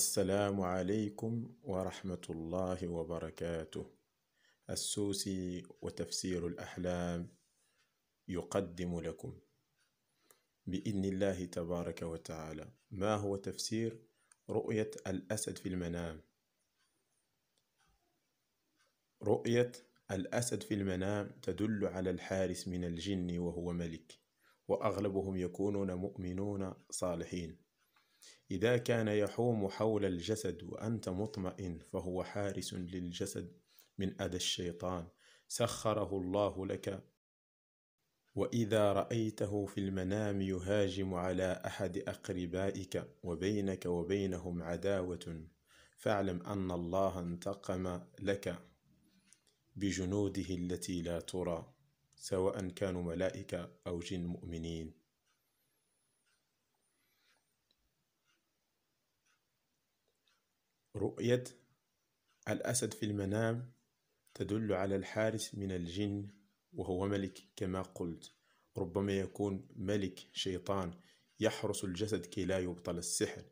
السلام عليكم ورحمة الله وبركاته السوسي وتفسير الأحلام يقدم لكم بإذن الله تبارك وتعالى ما هو تفسير رؤية الأسد في المنام رؤية الأسد في المنام تدل على الحارس من الجن وهو ملك وأغلبهم يكونون مؤمنون صالحين إذا كان يحوم حول الجسد وأنت مطمئن فهو حارس للجسد من أذى الشيطان سخره الله لك وإذا رأيته في المنام يهاجم على أحد أقربائك وبينك وبينهم عداوة فاعلم أن الله انتقم لك بجنوده التي لا ترى سواء كانوا ملائكة أو جن مؤمنين رؤية الأسد في المنام تدل على الحارس من الجن وهو ملك كما قلت ربما يكون ملك شيطان يحرس الجسد كي لا يبطل السحر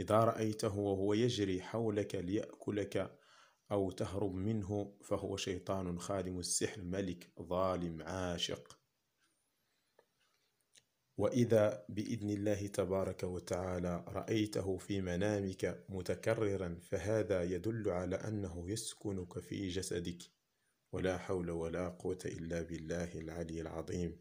إذا رأيته وهو يجري حولك ليأكلك أو تهرب منه فهو شيطان خادم السحر ملك ظالم عاشق وإذا بإذن الله تبارك وتعالى رأيته في منامك متكررا فهذا يدل على أنه يسكنك في جسدك ولا حول ولا قوة إلا بالله العلي العظيم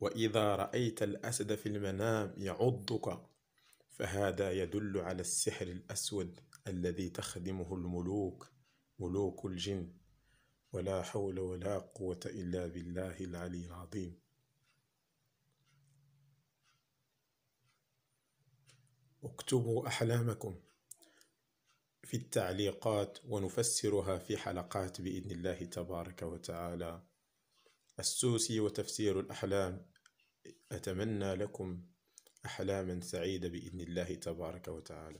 وإذا رأيت الأسد في المنام يعضك فهذا يدل على السحر الأسود الذي تخدمه الملوك ملوك الجن ولا حول ولا قوة إلا بالله العلي العظيم اكتبوا أحلامكم في التعليقات ونفسرها في حلقات بإذن الله تبارك وتعالى السوسي وتفسير الأحلام أتمنى لكم أحلاما سعيدة بإذن الله تبارك وتعالى